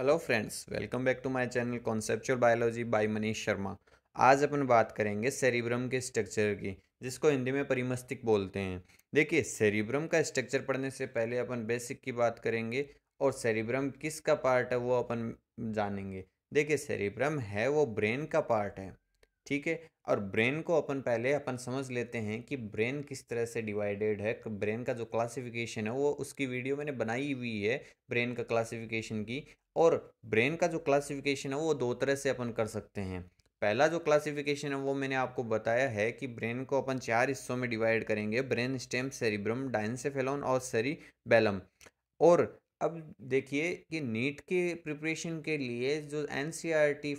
Hello friends welcome back to my channel conceptual biology by Manish Sharma आज अपन बात करेंगे सेरिब्रम के स्ट्रक्चर की जिसको हिंदी में परिमस्तिक बोलते हैं देखिए सेरिब्रम का स्ट्रक्चर पढ़ने से पहले अपन बेसिक की बात करेंगे और सेरिब्रम का पार्ट है वो अपन जानेंगे देखिए सेरिब्रम है वो ब्रेन का पार्ट है ठीक है और ब्रेन को अपन पहले अपन समझ लेते हैं कि ब्रेन किस तरह से डिवाइडेड है ब्रेन का जो क्लासिफिकेशन है वो उसकी वीडियो मैंने बनाई हुई है ब्रेन का क्लासिफिकेशन की और ब्रेन का जो क्लासिफिकेशन है वो दो तरह से अपन कर सकते हैं पहला जो क्लासिफिकेशन है वो मैंने आपको बताया है कि ब्रेन को अपन चार हिस्सों में डिवाइड करेंगे ब्रेन स्टेम सेरिब्रम डाइनसेफेलोन और बेलम और अब देखिए कि नीट के प्रिपरेशन के लिए जो एन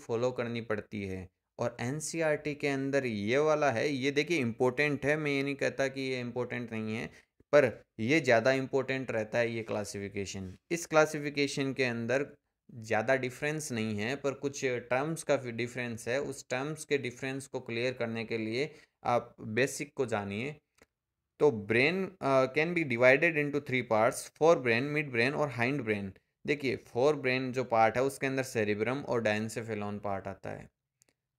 फॉलो करनी पड़ती है और एन के अंदर ये वाला है ये देखिए इम्पोर्टेंट है मैं ये नहीं कहता कि ये इम्पोर्टेंट नहीं है पर ये ज़्यादा इम्पोर्टेंट रहता है ये क्लासिफिकेशन इस क्लासिफिकेशन के अंदर ज़्यादा डिफरेंस नहीं है पर कुछ टर्म्स का डिफरेंस है उस टर्म्स के डिफरेंस को क्लियर करने के लिए आप बेसिक को जानिए तो brain can be divided into three parts fore brain mid brain और हाइंड ब्रेन देखिए फोर ब्रेन जो पार्ट है उसके अंदर सेरिब्रम और डायनसेफेलॉन पार्ट आता है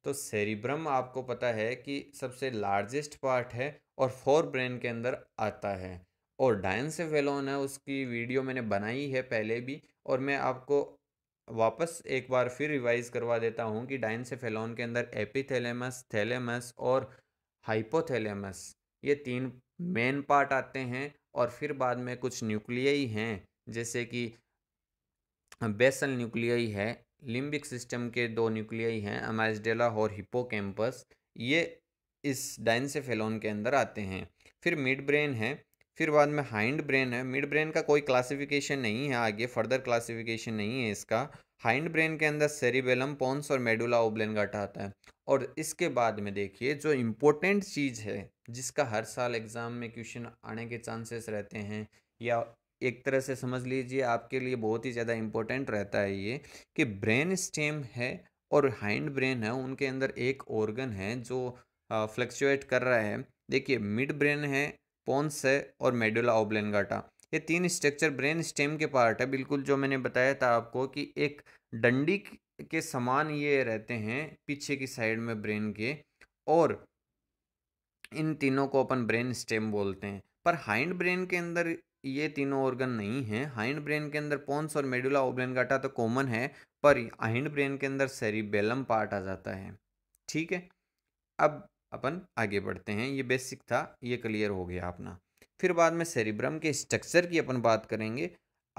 तो सेरिब्रम आपको पता है कि सबसे लार्जेस्ट पार्ट है और फोर ब्रेन के अंदर आता है और डायनसेफेलॉन है उसकी वीडियो मैंने बनाई है पहले भी और मैं आपको वापस एक बार फिर रिवाइज करवा देता हूँ कि डाइनसेफेलॉन के अंदर एपिथेलेमस थैलेमस और हाइपोथेलेमस ये तीन मेन पार्ट आते हैं और फिर बाद में कुछ न्यूक्लियाई हैं जैसे कि बेसल न्यूक्लियाई है लिम्बिक सिस्टम के दो न्यूक्लियाई हैं अमाइसडेला और हिपोकैम्पस ये इस डाइन के अंदर आते हैं फिर मिड ब्रेन है फिर बाद में हाइंड ब्रेन है मिड ब्रेन का कोई क्लासिफिकेशन नहीं है आगे फर्दर क्लासिफिकेशन नहीं है इसका हाइंड ब्रेन के अंदर सेरिबेलम पोन्स और मेडुला ओब्लेंगाटा आता है और इसके बाद में देखिए जो इम्पोर्टेंट चीज़ है जिसका हर साल एग्ज़ाम में क्वेश्चन आने के चांसेस रहते हैं या एक तरह से समझ लीजिए आपके लिए बहुत ही ज़्यादा इम्पोर्टेंट रहता है ये कि ब्रेन स्टेम है और हाइंड ब्रेन है उनके अंदर एक ऑर्गन है जो फ्लक्चुएट कर रहा है देखिए मिड ब्रेन है पोन्स है और मेडुला ओब्लेंगाटा ये तीन स्ट्रक्चर ब्रेन स्टेम के पार्ट है बिल्कुल जो मैंने बताया था आपको कि एक डंडी के समान ये रहते हैं पीछे की साइड में ब्रेन के और इन तीनों को अपन ब्रेन स्टेम बोलते हैं पर हाइंड ब्रेन के अंदर ये तीनों ऑर्गन नहीं हैं हाइंड ब्रेन के अंदर पोन्स और मेडुला ओब्लेंगाटा तो कॉमन है पर हाइंड ब्रेन के अंदर सेरिबेलम पार्ट आ जाता है ठीक है अब अपन आगे बढ़ते हैं ये बेसिक था ये क्लियर हो गया अपना फिर बाद में सेरिब्रम के स्ट्रक्चर की अपन बात करेंगे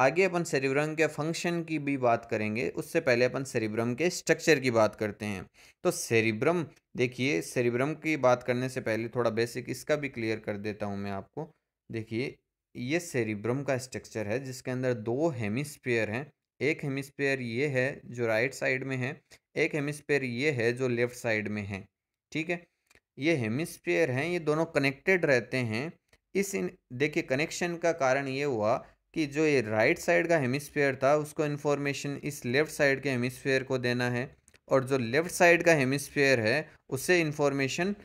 आगे अपन सेरिब्रम के फंक्शन की भी बात करेंगे उससे पहले अपन सेरिब्रम के स्ट्रक्चर की बात करते हैं तो सेरिब्रम देखिए सेरिब्रम की बात करने से पहले थोड़ा बेसिक इसका भी क्लियर कर देता हूँ मैं आपको देखिए ये सेरिब्रम का स्ट्रक्चर है जिसके अंदर दो हेमिस्फेयर हैं एक हेमिस्फेयर ये है जो राइट साइड में है एक हेमिसफेयर ये है जो लेफ्ट साइड में है ठीक है ये हेमिस्फीयर हैं ये दोनों कनेक्टेड रहते हैं इस देखिए कनेक्शन का कारण ये हुआ कि जो ये राइट साइड का हेमिस्फीयर था उसको इन्फॉर्मेशन इस लेफ़्ट साइड के हेमिस्फीयर को देना है और जो लेफ़्ट साइड का हेमिस्फीयर है उसे इन्फॉर्मेशन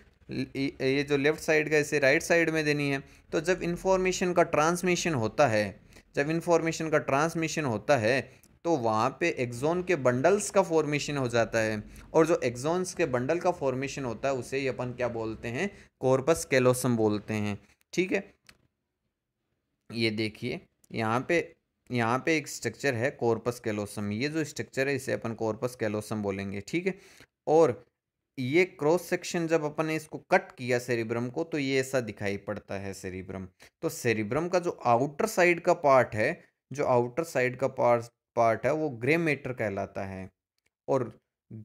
ये जो लेफ़्ट साइड का इसे राइट साइड में देनी है तो जब इन्फॉर्मेशन का ट्रांसमिशन होता है जब इन्फॉर्मेशन का ट्रांसमिशन होता है तो वहाँ पे एक्जोन के बंडल्स का फॉर्मेशन हो जाता है और जो एक्जोन्स के बंडल का फॉर्मेशन होता है उसे ही अपन क्या बोलते हैं कॉर्पस कैलोसम बोलते हैं ठीक है ये देखिए यहाँ पे यहाँ पे एक स्ट्रक्चर है कॉर्पस कैलोसम ये जो स्ट्रक्चर है इसे अपन कॉर्पस कैलोसम बोलेंगे ठीक है और ये क्रॉस सेक्शन जब अपन ने इसको कट किया सेरिब्रम को तो ये ऐसा दिखाई पड़ता है सेरिब्रम तो सेरिब्रम का जो आउटर साइड का पार्ट है जो आउटर साइड का पार्ट पार्ट है वो ग्रे मेटर कहलाता है और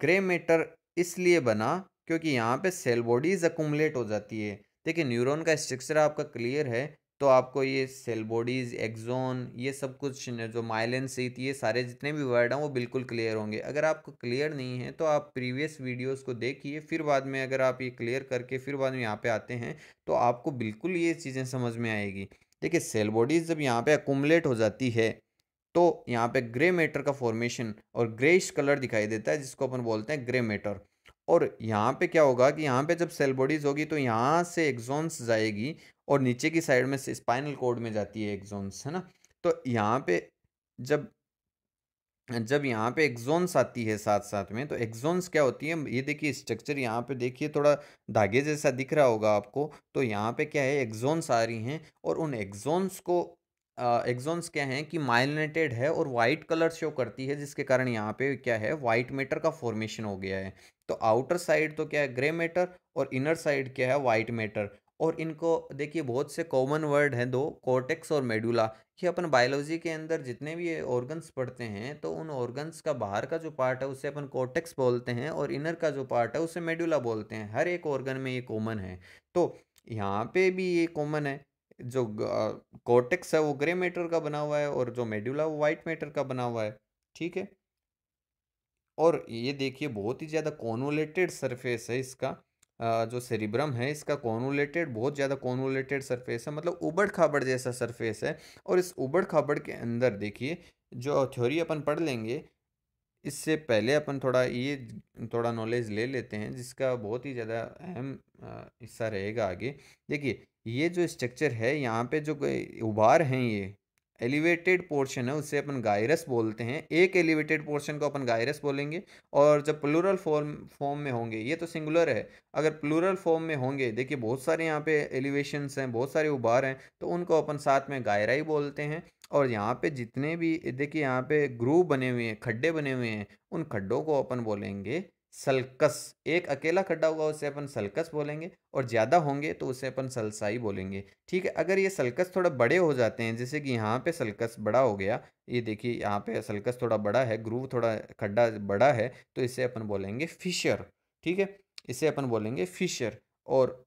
ग्रे मेटर इसलिए बना क्योंकि यहाँ पे सेल बॉडीज अकुमलेट हो जाती है देखिए न्यूरॉन का स्ट्रक्चर आपका क्लियर है तो आपको ये सेल बॉडीज एक्जोन ये सब कुछ जो माइलिन सीत ये सारे जितने भी वर्ड हैं वो बिल्कुल क्लियर होंगे अगर आपको क्लियर नहीं है तो आप प्रीवियस वीडियोस को देखिए फिर बाद में अगर आप ये क्लियर करके फिर बाद में यहाँ पे आते हैं तो आपको बिल्कुल ये चीज़ें समझ में आएगी देखिए सेल बॉडीज जब यहाँ पर अकुमलेट हो जाती है तो यहाँ पे ग्रे मैटर का फॉर्मेशन और ग्रेश कलर दिखाई देता है जिसको अपन बोलते हैं ग्रे मैटर और यहाँ पे क्या होगा कि यहाँ पे जब सेल बॉडीज होगी तो यहाँ से एक्जोन्स जाएगी और नीचे की साइड में से स्पाइनल कोड में जाती है एक्जोन्स है ना तो यहाँ पे जब जब यहाँ पे एक्जोन्स आती है साथ साथ में तो एक्जोन्स क्या होती है ये देखिए स्ट्रक्चर यहाँ पे देखिए थोड़ा धागे जैसा दिख रहा होगा आपको तो यहाँ पे क्या है एक्जोन्स आ रही हैं और उन एक्जोन्स को एग्जॉन्स क्या हैं कि माइलिनेटेड है और वाइट कलर शो करती है जिसके कारण यहाँ पे क्या है वाइट मैटर का फॉर्मेशन हो गया है तो आउटर साइड तो क्या है ग्रे मैटर और इनर साइड क्या है वाइट मैटर और इनको देखिए बहुत से कॉमन वर्ड हैं दो कोटेक्स और मेडुला कि अपन बायोलॉजी के अंदर जितने भी ऑर्गन्स पढ़ते हैं तो उन ऑर्गन्स का बाहर का जो पार्ट है उसे अपन कोटेक्स बोलते हैं और इनर का जो पार्ट है उसे मेडुला बोलते हैं हर एक ऑर्गन में ये कॉमन है तो यहाँ पे भी ये कॉमन है जो कॉर्टेक्स है वो ग्रे मैटर का बना हुआ है और जो मेड्यूला वो वाइट मैटर का बना हुआ है ठीक है और ये देखिए बहुत ही ज़्यादा कॉनोलेटेड सरफेस है इसका जो सेरिब्रम है इसका कॉनोलेटेड बहुत ज़्यादा कॉनोलेटेड सरफेस है मतलब उबड़ खाबड़ जैसा सरफेस है और इस उबड़ खाबड़ के अंदर देखिए जो थ्योरी अपन पढ़ लेंगे इससे पहले अपन थोड़ा ये थोड़ा नॉलेज ले लेते हैं जिसका बहुत ही ज़्यादा अहम हिस्सा रहेगा आगे देखिए ये जो स्ट्रक्चर है यहाँ पे जो उभार हैं ये एलिवेटेड पोर्शन है उसे अपन गायरस बोलते हैं एक एलिवेटेड पोर्शन को अपन गायरस बोलेंगे और जब प्लूरल फॉर्म फॉर्म में होंगे ये तो सिंगुलर है अगर प्लूरल फॉर्म में होंगे देखिए बहुत सारे यहाँ पे एलिवेशंस हैं बहुत सारे उभार हैं तो उनको अपन साथ में गायराई बोलते हैं और यहाँ पे जितने भी देखिए यहाँ पे ग्रूव बने हुए हैं खड्डे बने हुए हैं उन खड्डों को अपन बोलेंगे सल्कस एक अकेला खड्डा हुआ उसे अपन सल्कस बोलेंगे और ज़्यादा होंगे तो उसे अपन सलसाई बोलेंगे ठीक है अगर ये सल्कस थोड़ा बड़े हो जाते हैं जैसे कि यहाँ पे सल्कस बड़ा हो गया ये देखिए यहाँ पे सल्कस थोड़ा बड़ा है ग्रूव थोड़ा खड्डा बड़ा है तो इसे अपन बोलेंगे फिशर ठीक है इसे अपन बोलेंगे फिशर और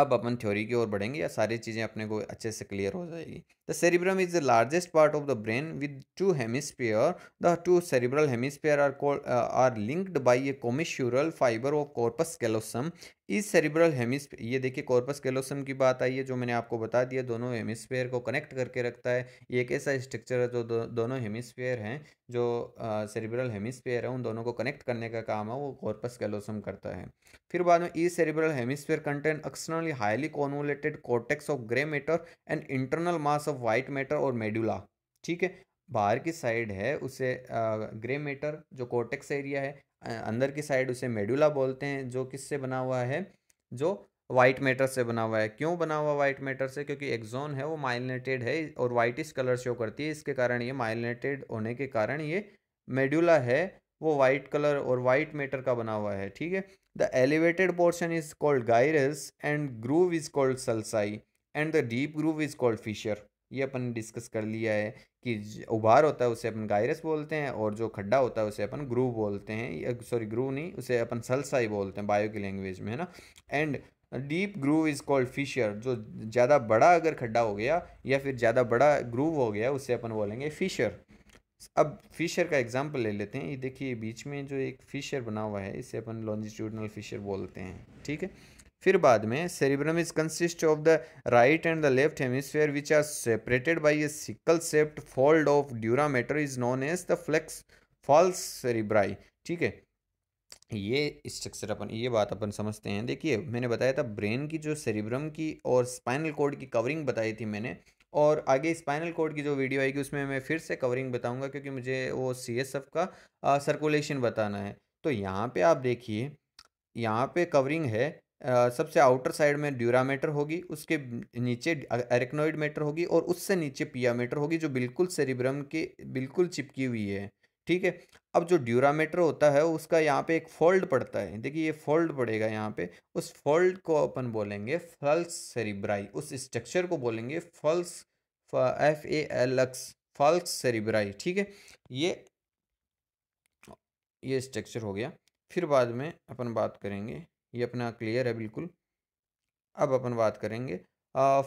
अब अपन थ्योरी की ओर बढ़ेंगे या सारी चीज़ें अपने को अच्छे से क्लियर हो जाएगी The cerebrum is the largest part of the brain with two hemispheres. The two cerebral hemispheres are, called, uh, are linked by a commissural fiber of corpus callosum. इस सेरिब्रल हेमिस्फेयर ये देखिए corpus callosum की बात आई है जो मैंने आपको बता दिया दोनों हेमिस्फेयर को कनेक्ट करके रखता है ये एक ऐसा स्ट्रक्चर है जो दो, दोनों हेमिस्फेयर हैं जो सेरिब्रल uh, हेमिस्फेयर है उन दोनों को कनेक्ट करने का काम है वो कॉर्पस कैलोसम करता है फिर बाद में ई cerebral hemisphere content externally highly convoluted cortex of grey matter and internal mass of white matter और मेडुला ठीक है बाहर की साइड है उसे ग्रे मैटर जो कोटेक्स एरिया है अंदर की साइड उसे मेडुला बोलते हैं जो किससे बना हुआ है जो वाइट मैटर से बना हुआ है क्यों बना हुआ वाइट मैटर से क्योंकि एक्जोन है वो माइलिनेटेड है और वाइटिश कलर शो करती है इसके कारण ये माइलिनेटेड होने के कारण ये मेडुला है वो वाइट कलर और वाइट मैटर का बना हुआ है ठीक है the elevated portion is called gyrus and groove is called sulci and the deep groove is called fissure ये अपन डिस्कस कर लिया है कि उभार होता है उसे अपन गायरस बोलते हैं और जो खड्डा होता है उसे अपन ग्रू बोलते हैं सॉरी ग्रू नहीं उसे अपन सलसा ही बोलते हैं बायो की लैंग्वेज में है ना and deep groove is called fissure जो ज़्यादा बड़ा अगर खड्डा हो गया या फिर ज़्यादा बड़ा ग्रूव हो गया उसे अपन बोलेंगे फिशर अब फिशर का एग्जाम्पल ले लेते हैं ये देखिए बीच में जो एक फिशर बना हुआ है इसे अपन लॉन्जिट्यूडनल फिशर बोलते हैं ठीक है फिर बाद में cerebrum is consist of the right and the left hemisphere which are separated by a sickle shaped fold of dura mater is known as the flex falx cerebri ठीक है ये स्ट्रक्चर अपन ये बात अपन समझते हैं देखिए मैंने बताया था ब्रेन की जो सेरिब्रम की और स्पाइनल कोड की कवरिंग बताई थी मैंने और आगे स्पाइनल कोड की जो वीडियो आएगी उसमें मैं फिर से कवरिंग बताऊंगा क्योंकि मुझे वो सी एस एफ का सर्कुलेशन बताना है तो यहाँ पे आप देखिए यहाँ पे कवरिंग है सबसे आउटर साइड में ड्यूरा मेटर होगी उसके नीचे एरेक्नोइड मेटर होगी और उससे नीचे पिया मेटर होगी जो बिल्कुल सेरिब्रम के बिल्कुल चिपकी हुई है ठीक है अब जो ड्यूरा मेटर होता है उसका यहाँ पे एक फोल्ड पड़ता है देखिए ये फोल्ड पड़ेगा यहाँ पे उस फोल्ड को अपन बोलेंगे फल्स सेरिब्राई उस स्ट्रक्चर को बोलेंगे falx F A L X falx cerebri ठीक है ये ये स्ट्रक्चर हो गया फिर बाद में अपन बात करेंगे ये अपना क्लियर है बिल्कुल अब अपन बात करेंगे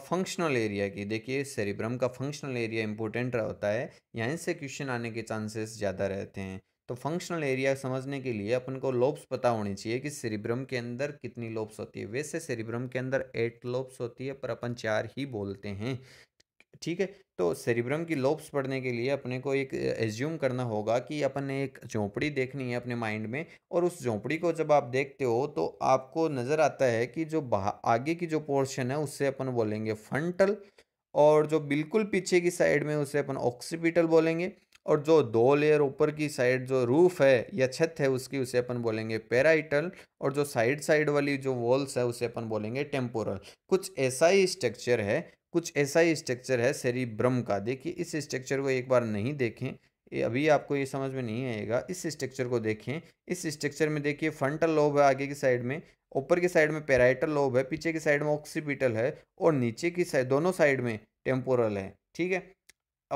फंक्शनल एरिया की देखिए सेरिब्रम का फंक्शनल एरिया इंपॉर्टेंट होता है यहाँ से क्वेश्चन आने के चांसेस ज़्यादा रहते हैं तो फंक्शनल एरिया समझने के लिए अपन को लोब्स पता होनी चाहिए कि सेरिब्रम के अंदर कितनी लोब्स होती है वैसे सेरिब्रम के अंदर एट लोब्स होती है पर अपन चार ही बोलते हैं ठीक है तो सेरिब्रम की लोब्स पढ़ने के लिए अपने को एक एज्यूम करना होगा कि अपन ने एक झोंपड़ी देखनी है अपने माइंड में और उस झोंपड़ी को जब आप देखते हो तो आपको नज़र आता है कि जो आगे की जो पोर्शन है उससे अपन बोलेंगे फंटल और जो बिल्कुल पीछे की साइड में उसे अपन ऑक्सीपिटल बोलेंगे और जो दो लेयर ऊपर की साइड जो रूफ है या छत है उसकी उसे अपन बोलेंगे पेराइटल और जो साइड साइड वाली जो वॉल्स है उसे अपन बोलेंगे टेम्पोरल कुछ ऐसा ही स्ट्रक्चर है कुछ ऐसा ही स्ट्रक्चर है सेरिब्रम का देखिए इस स्ट्रक्चर को एक बार नहीं देखें ये अभी आपको ये समझ में नहीं आएगा इस स्ट्रक्चर को देखें इस स्ट्रक्चर में देखिए फ्रंटल लोब है आगे की साइड में ऊपर की साइड में पेराइटल लोब है पीछे की साइड में ऑक्सीपिटल है और नीचे की साइड दोनों साइड में टेम्पोरल है ठीक है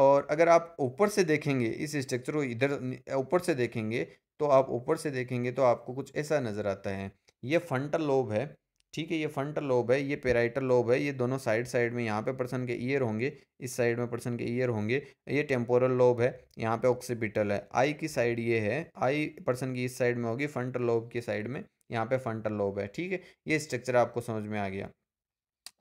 और अगर आप ऊपर से देखेंगे इस स्ट्रक्चर को इधर ऊपर से देखेंगे तो आप ऊपर से देखेंगे तो आपको कुछ ऐसा नज़र आता है ये फ्रंटल लोब है ठीक है ये फ्रंटल लोब है ये पेराइटल लोब है ये दोनों साइड साइड में यहाँ पे पर्सन के ईयर होंगे इस साइड में पर्सन के ईयर होंगे ये टेम्पोरल लोब है यहाँ पे ऑक्सीपिटल है आई की साइड ये है आई पर्सन की इस साइड में होगी फ्रंटल लोब की साइड में यहाँ पे फ्रंटल लोब है ठीक है ये स्ट्रक्चर आपको समझ में आ गया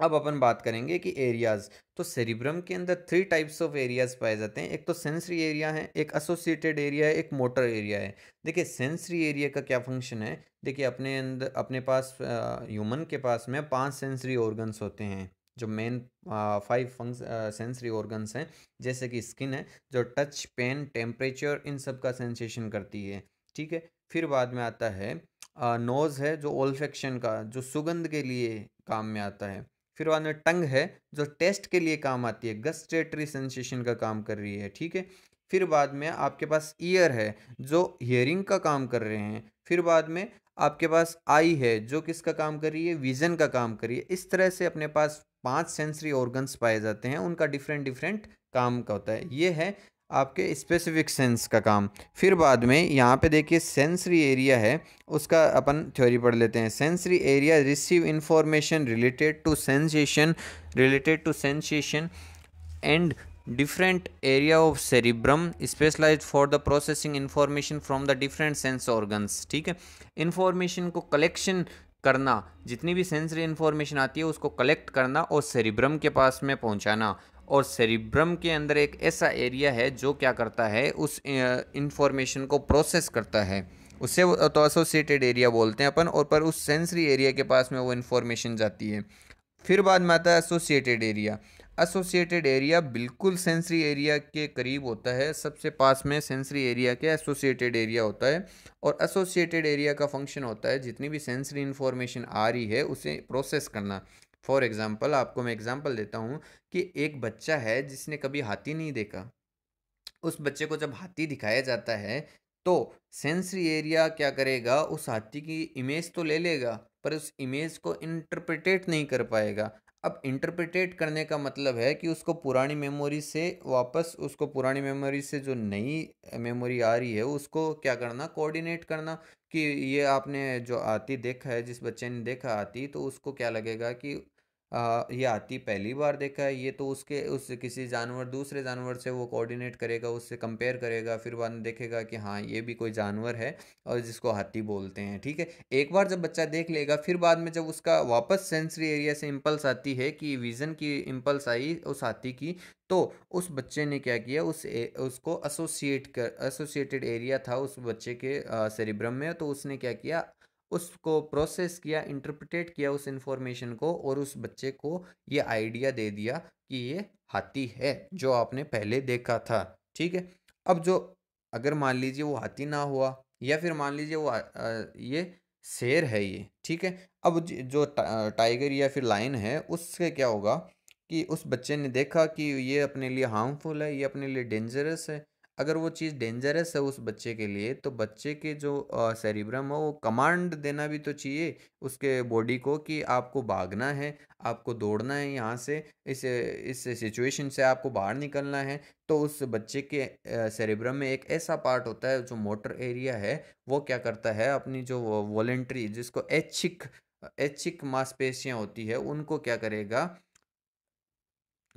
अब अपन बात करेंगे कि एरियाज़ तो सेरिब्रम के अंदर थ्री टाइप्स ऑफ एरियाज पाए जाते हैं एक तो सेंसरी एरिया है एक एसोसिएटेड एरिया है एक मोटर एरिया है देखिए सेंसरी एरिया का क्या फंक्शन है देखिए अपने अंदर अपने पास ह्यूमन के पास में पांच सेंसरी ऑर्गन्स होते हैं जो मेन फाइव फंक्स सेंसरी ऑर्गन्स हैं जैसे कि स्किन है जो टच पेन टेम्परेचर इन सब का सेंसेशन करती है ठीक है फिर बाद में आता है नोज़ है जो ओल्फेक्शन का जो सुगंध के लिए काम में आता है फिर बाद में टंग है जो टेस्ट के लिए काम आती है गस्टेटरी सेंसेशन का काम कर रही है ठीक है फिर बाद में आपके पास ईयर है जो हियरिंग का काम कर रहे हैं फिर बाद में आपके पास आई है जो किसका काम कर रही है विज़न का काम कर रही है इस तरह से अपने पास पांच सेंसरी ऑर्गन्स पाए जाते हैं उनका डिफरेंट डिफरेंट काम का होता है ये है आपके स्पेसिफिक सेंस का काम फिर बाद में यहाँ पे देखिए सेंसरी एरिया है उसका अपन थ्योरी पढ़ लेते हैं sensory area receive information related to sensation related to sensation and different area of cerebrum specialise for the processing information from the different sense organs ठीक है इन्फॉर्मेशन को कलेक्शन करना जितनी भी सेंसरी इन्फॉर्मेशन आती है उसको कलेक्ट करना और सेरिब्रम के पास में पहुंचाना और सेरिब्रम के अंदर एक ऐसा एरिया है जो क्या करता है उस इंफॉर्मेशन को प्रोसेस करता है उससे तो एसोसिएटेड एरिया बोलते हैं अपन और पर उस सेंसरी एरिया के पास में वो इन्फॉर्मेशन जाती है फिर बाद में आता है एसोसिएटेड एरिया एसोसिएटेड एरिया बिल्कुल सेंसरी एरिया के करीब होता है सबसे पास में सेंसरी एरिया के एसोसिएटेड एरिया होता है और एसोसिएटेड एरिया का फंक्शन होता है जितनी भी सेंसरी इन्फॉर्मेशन आ रही है उसे प्रोसेस करना फॉर एग्ज़ाम्पल आपको मैं एग्ज़ाम्पल देता हूँ कि एक बच्चा है जिसने कभी हाथी नहीं देखा उस बच्चे को जब हाथी दिखाया जाता है तो सेंसरी एरिया क्या करेगा उस हाथी की इमेज तो ले लेगा पर उस इमेज को इंटरप्रिटेट नहीं कर पाएगा अब इंटरप्रिटेट करने का मतलब है कि उसको पुरानी मेमोरी से वापस उसको पुरानी मेमोरी से जो नई मेमोरी आ रही है उसको क्या करना कोऑर्डिनेट करना कि ये आपने जो आती देखा है जिस बच्चे ने देखा आती तो उसको क्या लगेगा कि ये हाथी पहली बार देखा है ये तो उसके उस किसी जानवर दूसरे जानवर से वो कोऑर्डिनेट करेगा उससे कंपेयर करेगा फिर बाद में देखेगा कि हाँ ये भी कोई जानवर है और जिसको हाथी बोलते हैं ठीक है एक बार जब बच्चा देख लेगा फिर बाद में जब उसका वापस सेंसरी एरिया से इम्पल्स आती है कि विज़न की इम्पल्स आई उस हाथी की तो उस बच्चे ने क्या किया उस ए, उसको एसोसिएट कर एसोसिएटेड एरिया था उस बच्चे के सेरिब्रम में तो उसने क्या किया उसको प्रोसेस किया इंटरप्रिटेट किया उस इन्फॉर्मेशन को और उस बच्चे को ये आइडिया दे दिया कि ये हाथी है जो आपने पहले देखा था ठीक है अब जो अगर मान लीजिए वो हाथी ना हुआ या फिर मान लीजिए वो आ, आ, ये शेर है ये ठीक है अब जो टा, टाइगर या फिर लाइन है उससे क्या होगा कि उस बच्चे ने देखा कि ये अपने लिए हार्मफुल है ये अपने लिए डेंजरस है अगर वो चीज़ डेंजरस है उस बच्चे के लिए तो बच्चे के जो सेरिब्रम है वो कमांड देना भी तो चाहिए उसके बॉडी को कि आपको भागना है आपको दौड़ना है यहाँ से इस इस सिचुएशन से आपको बाहर निकलना है तो उस बच्चे के सेरिब्रम में एक ऐसा पार्ट होता है जो मोटर एरिया है वो क्या करता है अपनी जो वॉलेंट्री जिसको ऐच्छिक ऐच्छिक मांसपेशियाँ होती है उनको क्या करेगा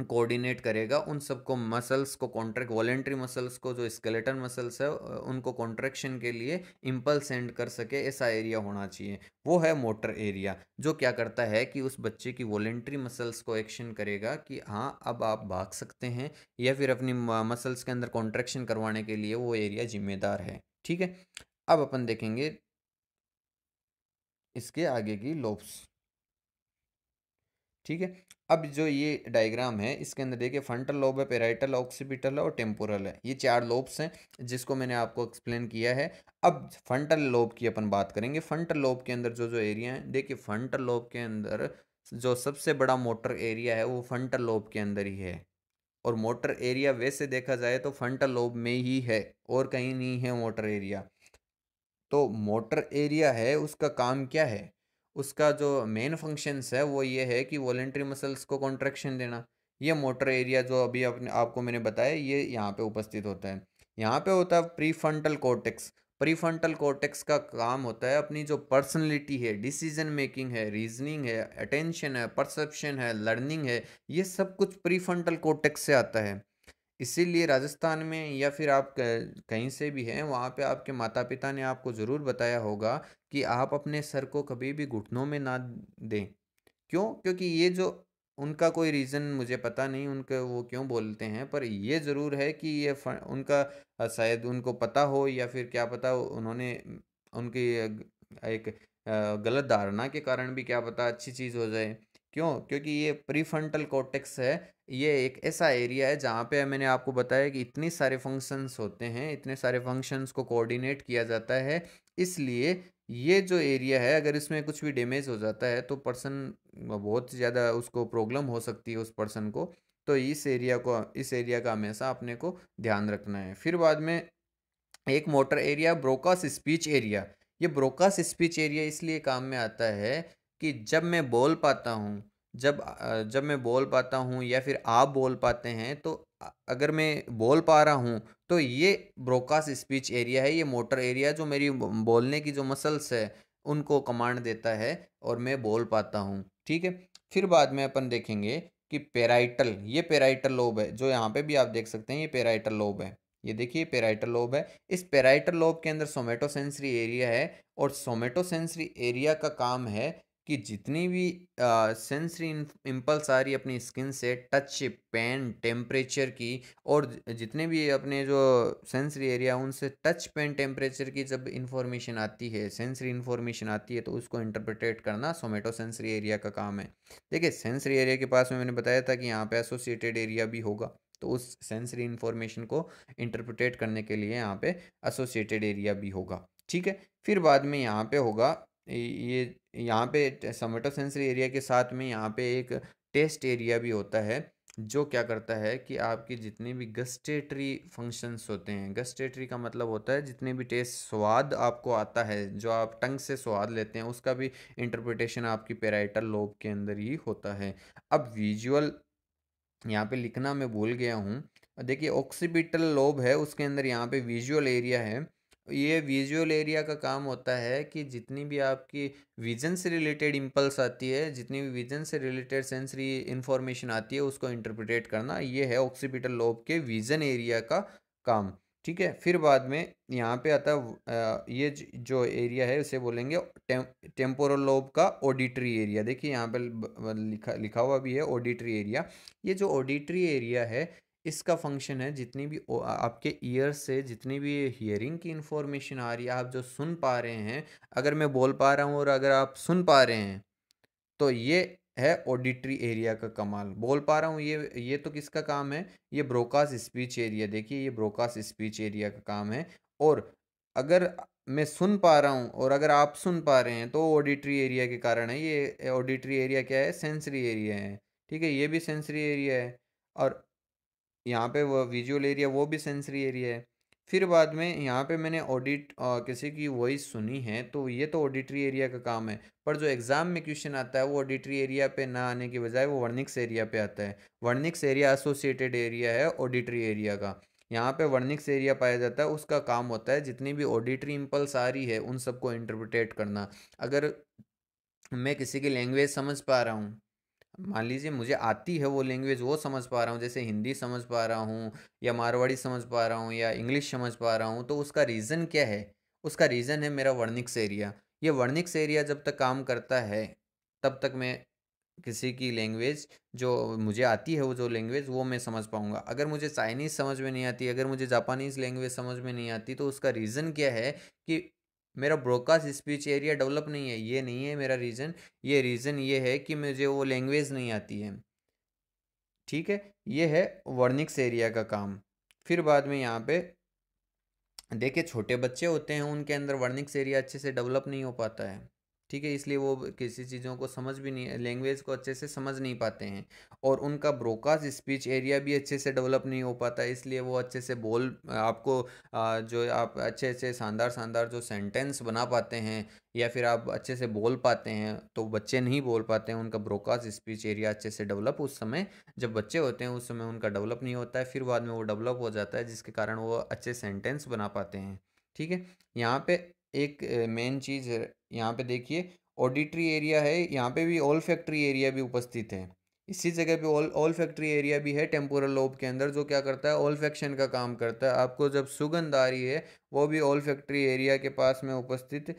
कोऑर्डिनेट करेगा उन सबको मसल्स को कॉन्ट्रैक्ट वॉलेंट्री मसल्स को जो स्केलेटन मसल्स है उनको कॉन्ट्रैक्शन के लिए इम्पल्स सेंड कर सके ऐसा एरिया होना चाहिए वो है मोटर एरिया जो क्या करता है कि उस बच्चे की वॉलेंट्री मसल्स को एक्शन करेगा कि हाँ अब आप भाग सकते हैं या फिर अपनी मसल्स के अंदर कॉन्ट्रैक्शन करवाने के लिए वो एरिया जिम्मेदार है ठीक है अब अपन देखेंगे इसके आगे की लोब्स ठीक है अब जो ये डायग्राम है इसके अंदर देखिए फ्रंटल लोब है पेराइटल ऑक्सीपिटल है और टेम्पोरल है ये चार लोब्स हैं जिसको मैंने आपको एक्सप्लेन किया है अब फ्रंटल लोब की अपन बात करेंगे फ्रंटल लोब के अंदर जो जो एरिया है देखिए फ्रंटल लोब के अंदर जो सबसे बड़ा मोटर एरिया है वो फ्रंटल लोब के अंदर ही है और मोटर एरिया वैसे देखा जाए तो फ्रंटल लोब में ही है और कहीं नहीं है मोटर एरिया तो मोटर एरिया है उसका काम क्या है उसका जो मेन फंक्शंस है वो ये है कि वॉलेंट्री मसल्स को कॉन्ट्रैक्शन देना ये मोटर एरिया जो अभी अपने आपको मैंने बताया ये यहाँ पे उपस्थित होता है यहाँ पे होता है प्रीफ्रंटल कोटेक्स प्रीफ्रंटल कोटेक्स का काम होता है अपनी जो पर्सनलिटी है डिसीजन मेकिंग है रीजनिंग है अटेंशन है परसेप्शन है लर्निंग है ये सब कुछ प्रीफ्रंटल कोटेक्स से आता है इसीलिए राजस्थान में या फिर आप कहीं से भी हैं वहाँ पे आपके माता पिता ने आपको ज़रूर बताया होगा कि आप अपने सर को कभी भी घुटनों में ना दें क्यों क्योंकि ये जो उनका कोई रीज़न मुझे पता नहीं उनके वो क्यों बोलते हैं पर ये ज़रूर है कि ये उनका शायद उनको पता हो या फिर क्या पता उन्होंने उनकी एक गलत धारणा के कारण भी क्या पता अच्छी चीज़ हो जाए क्यों क्योंकि ये प्रीफ्रंटल कॉटेक्स है ये एक ऐसा एरिया है जहाँ पे मैंने आपको बताया कि इतने सारे फंक्शंस होते हैं इतने सारे फंक्शंस को कोऑर्डिनेट किया जाता है इसलिए ये जो एरिया है अगर इसमें कुछ भी डैमेज हो जाता है तो पर्सन बहुत ज़्यादा उसको प्रॉब्लम हो सकती है उस पर्सन को तो इस एरिया को इस एरिया का हमेशा अपने को ध्यान रखना है फिर बाद में एक motor area Broca's speech area ये ब्रोकास स्पीच एरिया इसलिए काम में आता है कि जब मैं बोल पाता हूँ जब जब मैं बोल पाता हूँ या फिर आप बोल पाते हैं तो अगर मैं बोल पा रहा हूँ तो ये ब्रोकास स्पीच एरिया है ये मोटर एरिया जो मेरी बोलने की जो मसल्स है उनको कमांड देता है और मैं बोल पाता हूँ ठीक है फिर बाद में अपन देखेंगे कि पेराइटल ये पेराइटल लोब है जो यहाँ पे भी आप देख सकते हैं ये पेराइटल लोब है ये देखिए पेराइटल लोब है इस पेराइटल लोब के अंदर सोमेटोसेंसरी एरिया है और सोमेटोसेंसरी एरिया का काम है कि जितनी भी सेंसरी इम्पल्स आ रही है अपनी स्किन से टच पेन टेम्परेचर की और जितने भी अपने जो सेंसरी एरिया उनसे टच पेन टेम्परेचर की जब इंफॉर्मेशन आती है सेंसरी इंफॉर्मेशन आती है तो उसको इंटरप्रिटेट करना सोमेटो सेंसरी एरिया का काम है देखिए सेंसरी एरिया के पास में मैंने बताया था कि यहाँ पे एसोसिएटेड एरिया भी होगा तो उस सेंसरी इन्फॉर्मेशन को इंटरप्रिटेट करने के लिए यहाँ पे एसोसिएटेड एरिया भी होगा ठीक है फिर बाद में यहाँ पे होगा ये यहाँ पे समेटो सेंसरी एरिया के साथ में यहाँ पे एक टेस्ट एरिया भी होता है जो क्या करता है कि आपकी जितनी भी गस्टेटरी फंक्शंस होते हैं गस्टेटरी का मतलब होता है जितने भी टेस्ट स्वाद आपको आता है जो आप टंग से स्वाद लेते हैं उसका भी इंटरप्रिटेशन आपकी पेराइटल लोब के अंदर ही होता है अब विजुअल यहाँ पे लिखना मैं भूल गया हूँ देखिए ऑक्सीपिटल लोब है उसके अंदर यहाँ पे विजुअल एरिया है ये विजुअल एरिया का काम होता है कि जितनी भी आपकी विजन से रिलेटेड इम्पल्स आती है जितनी भी विजन से रिलेटेड सेंसरी इन्फॉर्मेशन आती है उसको इंटरप्रिटेट करना ये है ऑक्सीपिटल लोब के विजन एरिया का काम ठीक है फिर बाद में यहाँ पे आता है ये जो एरिया है उसे बोलेंगे टेम्पोरल लोब का ऑडिटरी एरिया देखिए यहाँ पे लिखा लिखा हुआ भी है ऑडिटरी एरिया ये जो ऑडिटरी एरिया है इसका फंक्शन है जितनी भी आपके ईयर से जितनी भी हियरिंग की इन्फॉर्मेशन आ रही है आप जो सुन पा रहे हैं अगर मैं बोल पा रहा हूँ और अगर आप सुन पा रहे हैं तो ये है ऑडिटरी एरिया का कमाल बोल पा रहा हूँ ये ये तो किसका काम है ये ब्रोकास स्पीच एरिया देखिए ये ब्रोकास स्पीच एरिया का काम है और अगर मैं सुन पा रहा हूँ और अगर आप सुन पा रहे हैं तो ऑडिटरी एरिया के कारण है ये ऑडिटरी एरिया क्या है सेंसरी एरिया है ठीक है ये भी सेंसरी एरिया है और यहाँ पे वो विजुअल एरिया वो भी सेंसरी एरिया है फिर बाद में यहाँ पे मैंने ऑडिट किसी की वॉइस सुनी है तो ये तो ऑडिटरी एरिया का काम है पर जो एग्ज़ाम में क्वेश्चन आता है वो ऑडिटरी एरिया पे ना आने की बजाय वो वर्निक्स एरिया पे आता है वर्निक्स एरिया एसोसिएटेड एरिया है ऑडिटरी एरिया का यहाँ पे वर्निक्स एरिया पाया जाता है उसका काम होता है जितनी भी ऑडिटरी इम्पल्स आ रही है उन सबको इंटरप्रिटेट करना अगर मैं किसी की लैंग्वेज समझ पा रहा हूँ मान लीजिए मुझे आती है वो लैंग्वेज वो समझ पा रहा हूँ जैसे हिंदी समझ पा रहा हूँ या मारवाड़ी समझ पा रहा हूँ या इंग्लिश समझ पा रहा हूँ तो उसका रीज़न क्या है उसका रीज़न है मेरा वर्णिक्स एरिया ये वर्णिक्स एरिया जब तक काम करता है तब तक मैं किसी की लैंग्वेज जो मुझे आती है वो जो लैंग्वेज वो मैं समझ पाऊँगा अगर मुझे चाइनीज़ समझ में नहीं आती अगर मुझे जापानीज़ लैंग्वेज समझ में नहीं आती तो उसका रीज़न क्या है कि मेरा ब्रोकास स्पीच एरिया डेवलप नहीं है ये नहीं है मेरा रीज़न ये रीज़न ये है कि मुझे वो लैंग्वेज नहीं आती है ठीक है ये है वर्निक्स एरिया का काम फिर बाद में यहाँ पे देखिए छोटे बच्चे होते हैं उनके अंदर वर्निक्स एरिया अच्छे से डेवलप नहीं हो पाता है ठीक है इसलिए वो किसी चीज़ों को समझ भी नहीं लैंग्वेज को अच्छे से समझ नहीं पाते हैं और उनका ब्रोकास स्पीच एरिया भी अच्छे से डेवलप नहीं हो पाता इसलिए वो अच्छे से बोल आपको जो आप अच्छे अच्छे शानदार शानदार जो सेंटेंस बना पाते हैं या फिर आप अच्छे से बोल पाते हैं तो बच्चे नहीं बोल पाते हैं उनका ब्रोकास स्पीच एरिया अच्छे से डेवलप उस समय जब बच्चे होते हैं उस समय उनका डेवलप नहीं होता है फिर बाद में वो डेवलप हो जाता है जिसके कारण वो अच्छे सेंटेंस बना पाते हैं ठीक है यहाँ पे एक मेन चीज़ यहाँ पे देखिए ऑडिटरी एरिया है यहाँ पे भी ऑल फैक्ट्री एरिया भी उपस्थित है इसी जगह पे ऑल ऑल फैक्ट्री एरिया भी है टेम्पोरल लोब के अंदर जो क्या करता है ऑल फैक्शन का काम करता है आपको जब सुगंध आ रही है वो भी ऑल फैक्ट्री एरिया के पास में उपस्थित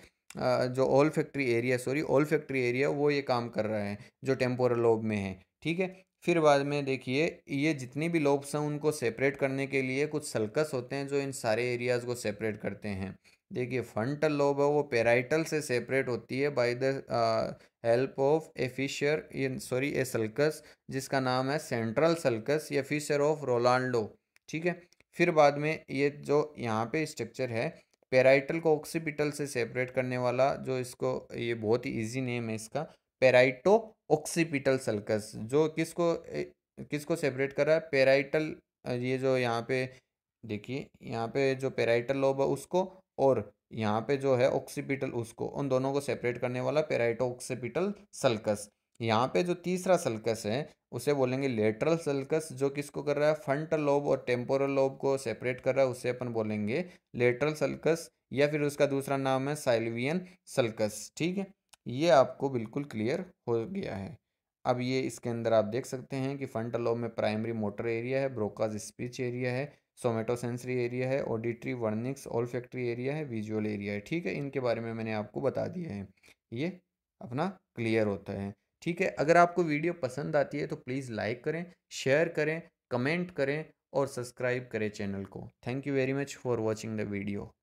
जो olfactory area sorry olfactory area वो ये काम कर रहा है जो टेम्पोरल लोब में है ठीक है फिर बाद में देखिए ये जितनी भी लोब्स हैं उनको सेपरेट करने के लिए कुछ सल्कस होते हैं जो इन सारे एरियाज़ को सेपरेट करते हैं देखिए फ्रंटल लोब है वो पेराइटल से सेपरेट होती है by the help of a fissure sorry a sulcus जिसका नाम है सेंट्रल सल्कस या फिशर ऑफ रोलांडो ठीक है फिर बाद में ये जो यहाँ पे स्ट्रक्चर है पेराइटल को ऑक्सीपिटल से सेपरेट करने वाला जो इसको ये बहुत ही ईजी नेम है इसका पेराइटो ऑक्सीपिटल सल्कस जो किसको किसको सेपरेट कर रहा है पेराइटल ये जो यहाँ पे देखिए यहाँ पे जो पेराइटल लोब है उसको और यहाँ पे जो है ऑक्सीपिटल उसको उन दोनों को सेपरेट करने वाला पेराइटो ऑक्सीपिटल सल्कस यहाँ पे जो तीसरा सल्कस है उसे बोलेंगे लेटरल सल्कस जो किसको कर रहा है फ्रंट लोब और टेम्पोरल लोब को सेपरेट कर रहा है उसे अपन बोलेंगे लेटरल सल्कस या फिर उसका दूसरा नाम है साइलवियन सल्कस ठीक है ये आपको बिल्कुल क्लियर हो गया है अब ये इसके अंदर आप देख सकते हैं कि फ्रंट लोब में प्राइमरी मोटर एरिया है ब्रोकाज स्पीच एरिया है सोमेटो सेंसरी एरिया है auditory Wernicke's olfactory area है विजुअल एरिया है ठीक है इनके बारे में मैंने आपको बता दिया है ये अपना क्लियर होता है ठीक है अगर आपको वीडियो पसंद आती है तो प्लीज़ लाइक करें शेयर करें कमेंट करें और सब्सक्राइब करें चैनल को thank you very much for watching the video